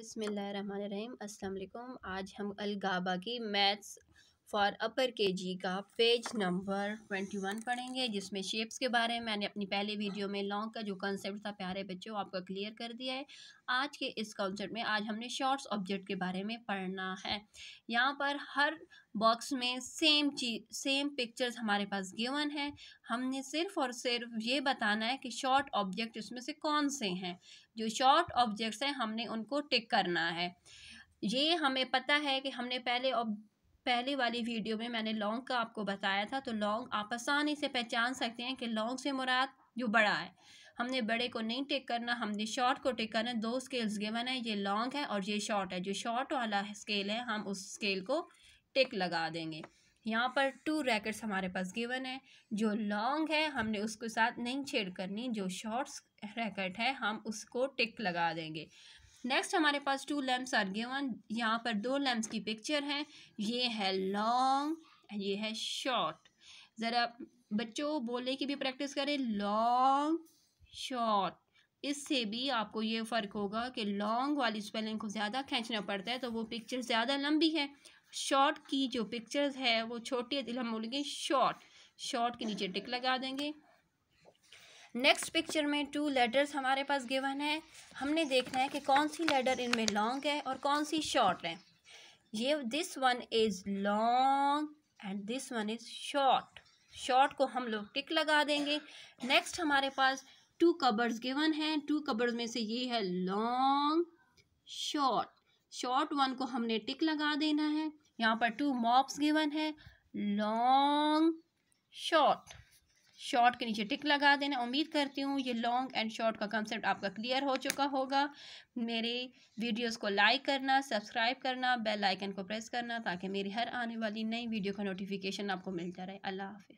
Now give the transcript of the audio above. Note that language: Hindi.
अस्सलाम अल्लाम आज हम अलगाबा की मैथ्स फॉर अपर के जी का पेज नंबर ट्वेंटी वन पढ़ेंगे जिसमें शेप्स के बारे में मैंने अपनी पहले वीडियो में लॉन्ग का जो कॉन्सेप्ट था प्यारे बच्चों आपका क्लियर कर दिया है आज के इस कॉन्सेप्ट में आज हमने शॉर्ट्स ऑब्जेक्ट के बारे में पढ़ना है यहाँ पर हर बॉक्स में सेम चीज सेम पिक्चर्स हमारे पास गिवन है हमने सिर्फ और सिर्फ ये बताना है कि शॉर्ट ऑब्जेक्ट इसमें से कौन से हैं जो शॉर्ट ऑब्जेक्ट्स हैं हमने उनको टिक करना है ये हमें पता है कि हमने पहले पहले वाली वीडियो में मैंने लॉन्ग का आपको बताया था तो लॉन्ग आप आसानी से पहचान सकते हैं कि लॉन्ग से मुराद जो बड़ा है हमने बड़े को नहीं टेक करना हमने शॉर्ट को टिक करना दो स्केल्स गिवन है ये लॉन्ग है और ये शॉर्ट है जो शॉर्ट वाला स्केल है हम उस स्केल को टिक लगा देंगे यहाँ पर टू रैकेट्स हमारे पास गिवन है जो लॉन्ग है हमने उसके साथ नहीं छेड़ करनी जो शॉर्ट्स रैकेट है हम उसको टिक लगा देंगे नेक्स्ट हमारे पास टू लैम्प्स आर गिवन यहाँ पर दो लैम्प्स की पिक्चर हैं ये है लॉन्ग ये है शॉर्ट ज़रा बच्चों बोलने की भी प्रैक्टिस करें लॉन्ग शॉर्ट इससे भी आपको ये फ़र्क होगा कि लॉन्ग वाली स्पेलिंग को ज़्यादा खींचना पड़ता है तो वो पिक्चर ज़्यादा लंबी है शॉर्ट की जो पिक्चर्स है वो छोटी है हम बोलेंगे शॉर्ट शॉर्ट के नीचे टिक लगा देंगे नेक्स्ट पिक्चर में टू लेटर्स हमारे पास गिवन है हमने देखना है कि कौन सी लेटर इनमें लॉन्ग है और कौन सी शॉर्ट है ये this one is long and this one is short short को हम लोग टिक लगा देंगे नेक्स्ट हमारे पास टू कबर्स गिवन हैं टू कबर्स में से ये है लॉन्ग शॉर्ट शॉर्ट वन को हमने टिक लगा देना है यहाँ पर टू मॉप्स गिवन है लॉन्ग शॉर्ट शॉर्ट के नीचे टिक लगा देना उम्मीद करती हूँ ये लॉन्ग एंड शॉर्ट का कंसेप्ट आपका क्लियर हो चुका होगा मेरे वीडियोस को लाइक करना सब्सक्राइब करना बेल आइकन को प्रेस करना ताकि मेरी हर आने वाली नई वीडियो का नोटिफिकेशन आपको मिलता रहे अल्लाह हाफिज़